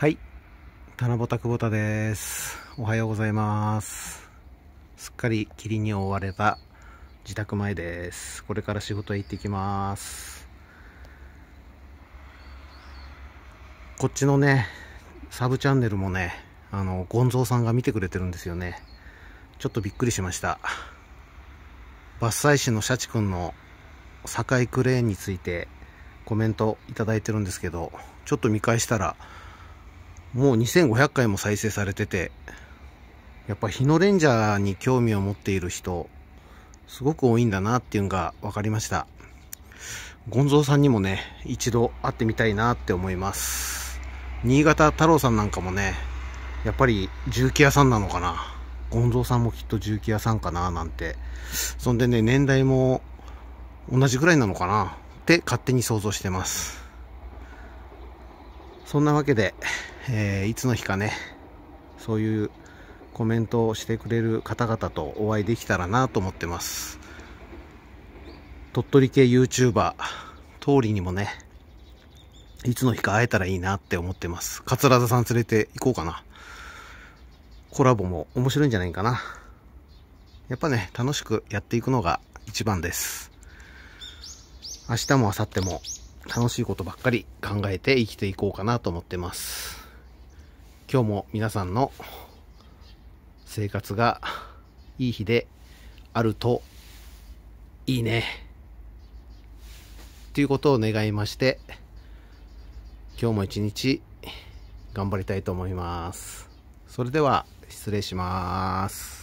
はい。七た久保田です。おはようございます。すっかり霧に覆われた自宅前です。これから仕事へ行ってきます。こっちのね、サブチャンネルもね、あの、ゴンゾーさんが見てくれてるんですよね。ちょっとびっくりしました。伐採師のシャチ君の境クレーンについてコメントいただいてるんですけど、ちょっと見返したら、もう2500回も再生されてて、やっぱ日のレンジャーに興味を持っている人、すごく多いんだなっていうのが分かりました。ゴンゾウさんにもね、一度会ってみたいなって思います。新潟太郎さんなんかもね、やっぱり重機屋さんなのかな。ゴンゾウさんもきっと重機屋さんかななんて。そんでね、年代も同じぐらいなのかなって勝手に想像してます。そんなわけで、えー、いつの日かね、そういうコメントをしてくれる方々とお会いできたらなと思ってます。鳥取系 YouTuber、通りにもね、いつの日か会えたらいいなって思ってます。桂田さん連れて行こうかな。コラボも面白いんじゃないかな。やっぱね、楽しくやっていくのが一番です。明日も明後日も楽しいことばっかり考えて生きていこうかなと思ってます。今日も皆さんの生活がいい日であるといいね。ということを願いまして、今日も一日頑張りたいと思います。それでは失礼します。